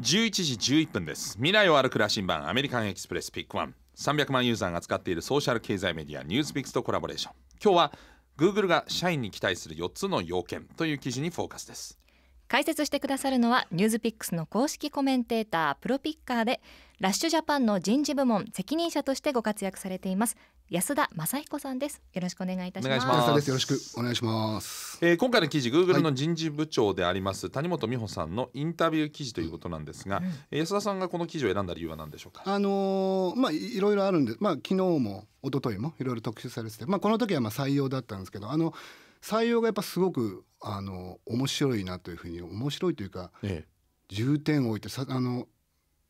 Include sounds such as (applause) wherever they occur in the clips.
11時11分です未来を歩く羅針盤アメリカンエキスプレスピックワン300万ユーザーが使っているソーシャル経済メディアニュースピックスとコラボレーション今日は Google が社員に期待する4つの要件という記事にフォーカスです解説してくださるのはニューズピックスの公式コメンテータープロピッカーでラッシュジャパンの人事部門責任者としてご活躍されています安田雅彦さんですよろしくお願いいたします安田ですよろしくお願いします、えー、今回の記事 Google の人事部長であります、はい、谷本美穂さんのインタビュー記事ということなんですが、うん、安田さんがこの記事を選んだ理由は何でしょうかあのー、まあいろいろあるんでまあ昨日も一昨日もいろいろ特集されててまあこの時はまあ採用だったんですけどあの採用がやっぱすごくあの面白いなというふうに面白いというか、ええ、重点を置いてさあの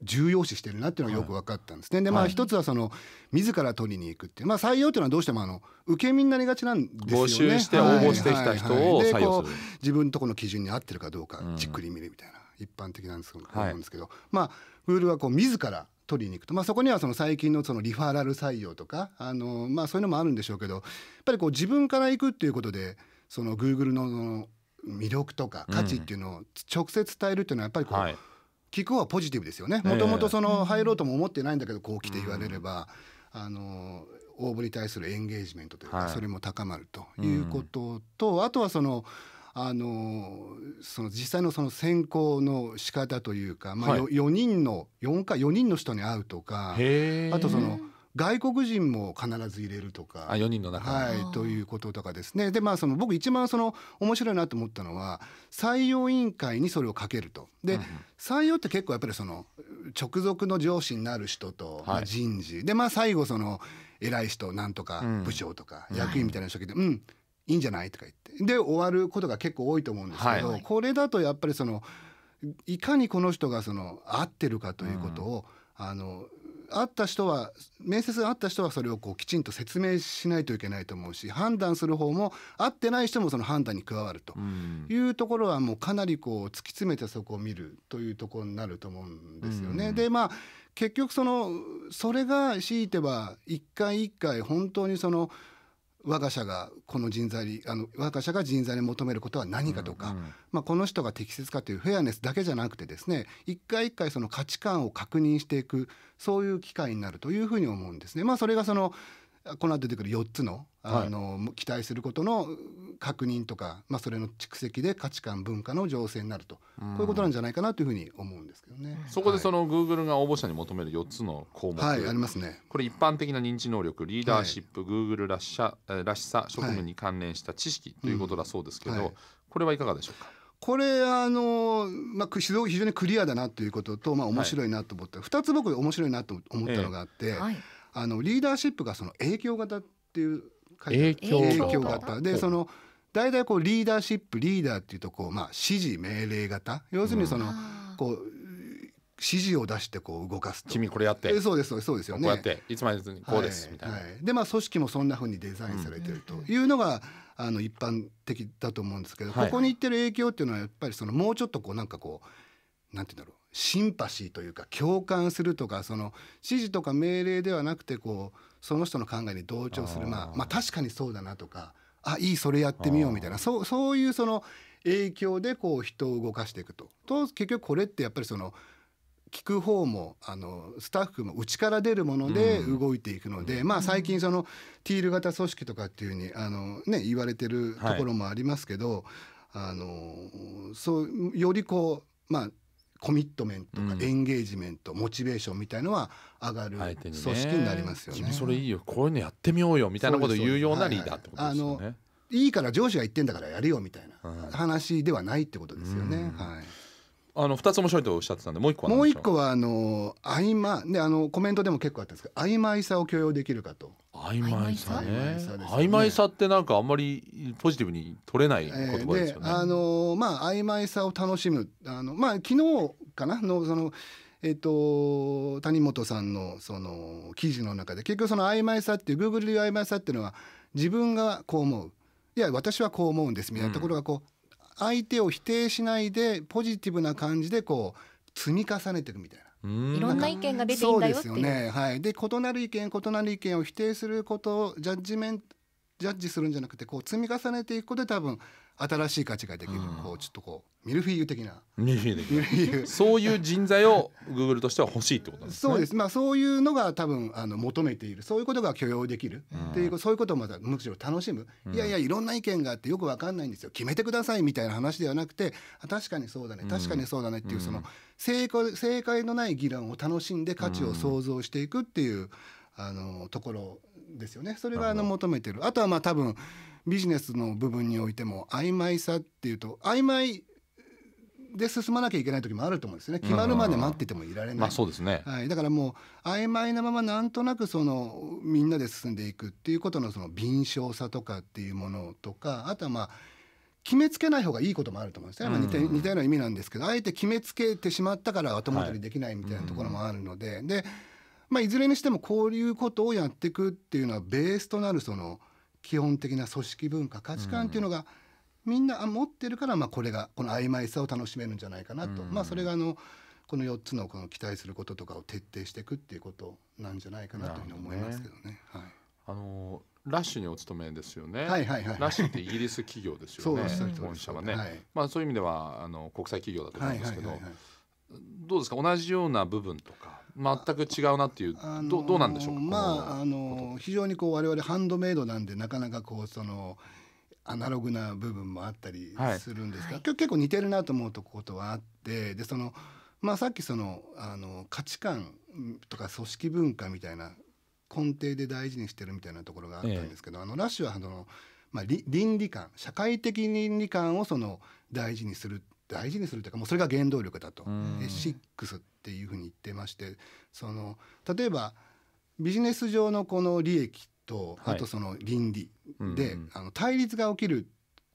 重要視してるなっていうのがよく分かったんですね。はい、でまあ一つはその自ら取りに行くっていう、まあ、採用っていうのはどうしてもあの受け身になりがちなんですよね。募集して応募してきた人を採用自分とこの基準に合ってるかどうかじっくり見るみたいな、うん、一般的なんですですけど、はい、まあ g ールはこう自ら取りに行くと、まあ、そこにはその最近のそのリファラル採用とかあの、まあ、そういうのもあるんでしょうけどやっぱりこう自分から行くっていうことでその Google のの魅力とか価値っていうのを直接伝えるっていうのはやっぱりこう、うんはい、聞く方はポジティブですよね。もともとその入ろうとも思ってないんだけどこう来て言われれば、うん、あの応募に対するエンゲージメントというか、はい、それも高まるということと、うん、あとはそのあのその実際のその選考の仕方というか、まあ、4人の4か4人の人に会うとかあとその外国人も必ず入れるとかあ4人の中はいということとかですねでまあその僕一番その面白いなと思ったのは採用委員会にそれをかけると。で、うん採用って結構やっぱりその直属の上司になる人と、はい、人事でまあ最後その偉い人なんとか部長とか役員みたいな人がいて、うんいいんじゃないとか言ってで終わることが結構多いと思うんですけど、はい、これだとやっぱりそのいかにこの人がその合ってるかということを、うん、あの会った人は面接があった人はそれをこうきちんと説明しないといけないと思うし判断する方も会ってない人もその判断に加わるというところはもうかなりこう突き詰めてそこを見るというところになると思うんですよね。うん、でまあ結局そのそれが強いては一回一回本当にその我が社がこの人材あの我が社が人材に求めることは何かとか、うんうん、まあ、この人が適切かというフェアネスだけじゃなくてですね一回一回その価値観を確認していくそういう機会になるというふうに思うんですね。まあ、それがそのこの後出てくる4つのあの、はい、期待することの確認とか、まあ、それの蓄積で価値観文化の情勢になると、こういうことなんじゃないかなというふうに思うんですけどね。そこでそのグーグルが応募者に求める4つの項目、はい、ありますねこれ一般的な認知能力リーダーシップ、グーグルらしさらしさ職務に関連した知識ということだそうですけど、はいうん、これはいかがでしょうかこれあの、まあ、非常にクリアだなということと、まあ、面白いなと思った、はい、2つ僕面白いなと思ったのがあって。えあのリーダーシップがその影響型っていう影響影響型でその大体こうリーダーシップリーダーっていうとこう、まあ、指示命令型要するにその、うん、こう指示を出してこう動かす君これやってそうですそうですよねこうやっていつまでにこうです、はい、みたいな、はい、でまあ組織もそんなふうにデザインされてるというのが、うん、あの一般的だと思うんですけど、ここに言ってる影響っていうのはやっぱりそのもうちょっとこうなんかこうなんて言うんだろうシンパシーというか共感するとかその指示とか命令ではなくてこうその人の考えに同調するまあまあ確かにそうだなとかあいいそれやってみようみたいなそうそういうその影響でこう人を動かしていくと。と結局これってやっぱりその聞く方もあのスタッフも内から出るもので動いていくので、うん、まあ、最近そのティール型組織とかっていうふうにあの、ね、言われてるところもありますけど、はい、あのそうよりこうまあコミットメントエンゲージメント、うん、モチベーションみたいのは上がる組織になりますよね。ねそれいいよこういうのやってみようよみたいなことを言うようなリーダーってことですよね。いい、いいから上司が言ってんだからやるよみたいな話ではないってことですよね。うん、はいあの二つ面白いとおっしゃってたんでもう一個はもう一個はあの曖昧、ね、あのコメントでも結構あったんですけど曖昧さを許容できるかと曖昧さね曖昧さってなんかあんまりポジティブに取れない言葉ですよね、えー、あのまあ曖昧さを楽しむあのまあ昨日かなのそのえっと、谷本さんのその記事の中で結局その曖昧さっていう Google でいう曖昧さっていうのは自分がこう思ういや私はこう思うんですみたいなところがこう、うん相手を否定しないでポジティブな感じでこう積み重ねていくみたいな。いろんな意見が出ていよっていう。うね、はい。で異なる意見異なる意見を否定することジャッジメンジャッジするんじゃなくてこう積み重ねていくことで多分新しい価値ができる、こうちょっとこうミルフィーユ的なミルフィーユそういう人材をグーグルとしては欲しいってことなんですねそうですまあそういうのが多分あの求めているそういうことが許容できる、っていうそういうことをまたむしろ楽しむ、いやいやいろんな意見があってよくわかんないんですよ決めてくださいみたいな話ではなくて確かにそうだね確かにそうだねっていうその正解正解のない議論を楽しんで価値を創造していくっていう、あのところですよねそれがあの求めてるあとはまあ多分ビジネスの部分においても曖昧さっていうと曖昧で進まなきゃいけない時もあると思うんですね決まるまで待っててもいられない、はい、だからもう曖昧なままなんとなくそのみんなで進んでいくっていうことのその敏捷さとかっていうものとかあとはまあ決めつけない方がいいこともあると思うんですね、まあ、似た似たような意味なんですけどあえて決めつけてしまったから後戻りできないみたいなところもあるので、はい、で、まあ、いずれにしてもこういうことをやっていくっていうのはベースとなるその基本的な組織文化価値観っていうのが、みんな持ってるから、まあ、これがこの曖昧さを楽しめるんじゃないかなと、まあ、それがあのこの4つのこの期待することとかを徹底していくっていうことなんじゃないかなというふうに思いますけどね。どねはい、あのラッシュにお勤めですよね。はいはいはい、ラッシュってイギリス企業ですよね。本社はね、はい、まあそういう意味ではあの国際企業だと思うんですけど、どうですか同じような部分とか、全く違うなっていう、あのー、どどうなんでしょうまああのー、非常にこう我々ハンドメイドなんでなかなかこうそのアナログな部分もあったりするんですが、はい、結構似てるなと思うことはあってでその、まあ、さっきそのあの価値観とか組織文化みたいな根底で大事にしてるみたいなところがあったんですけど、ええ、あのラッシュはあの、まあ、倫理観社会的倫理観をその大事にする大事にするというかもうそれが原動力だと、うん、スっていうふうに言ってましてその例えばビジネス上のこの利益と、あとその倫理で、うんうん、あの対立が起きる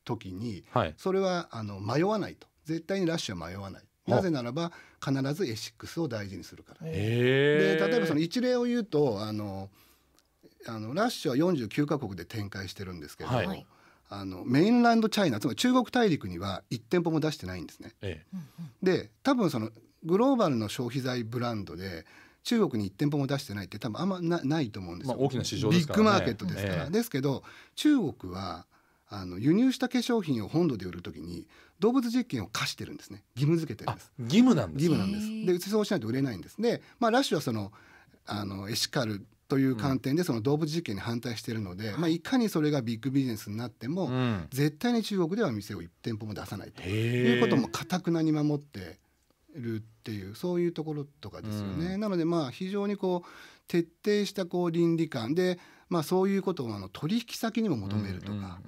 時に、はい、それはあの迷わないと絶対にラッシュは迷わない。なぜならば必ずエシックスを大事にするから。で例えばその一例を言うとあのあのラッシュは49カ国で展開してるんですけど、はいあのメインランドチャイナつまり中国大陸には1店舗も出してないんですね。ええ、で多分そのグローバルの消費財ブランドで中国に1店舗も出してないって多分あんまなないと思うんですよ、まあ、大きな市場、ね、ビッグマーケットですから。え、ですけど中国はあの輸入した化粧品を本土で売るときに動物実験を課してるんですね義務付けてるんです義務なんです義務なんですでそうしないと売れないんですで、まあ、ラッシュはそのあのエシカルという観点でその動物実験に反対しているので、まあ、いかにそれがビッグビジネスになっても、絶対に中国では店を1店舗も出さないということもかたくなに守ってるっていうそういうところとかですよね。なのでまあ非常にこう徹底したこう倫理観で、まあ、そういうことをあの取引先にも求めるとか。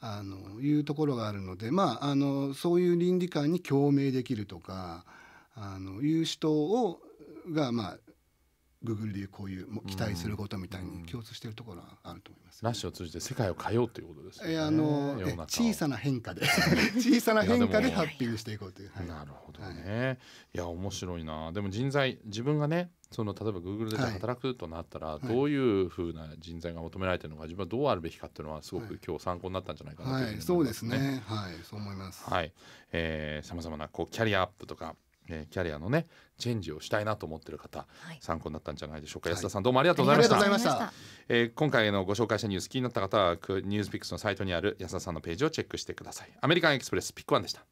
あのいうところがあるので、まあ、あのそういう倫理観に共鳴できるとかあのいう人をが、まあ、グーグルでいうこういう期待することみたいに共通しているところはあると思います、ね、ナッシュを通じて世界を変えようということです、ね、えー、あの小さな変化で (laughs) 小さな変化でハッピングしていこうという、はい、なるほどね、はい、いや面白いなでも人材自分がねその例えばグーグルで働くとなったら、はい、どういうふうな人材が求められてるのか自分はどうあるべきかっていうのはすごく今日参考になったんじゃないかなと思いますね。はい、そうですね。はい、そう思います。はい、ええさまざまなこうキャリアアップとかえー、キャリアのねチェンジをしたいなと思ってる方、はい、参考になったんじゃないでしょうか、安田さんどうもありがとうございました,、はえー、今回のご紹介したニュース気になった方はニュースピックスのサイトにある安田さんのページをチェックしてくださいアメリカンエクスプレスピックワンでした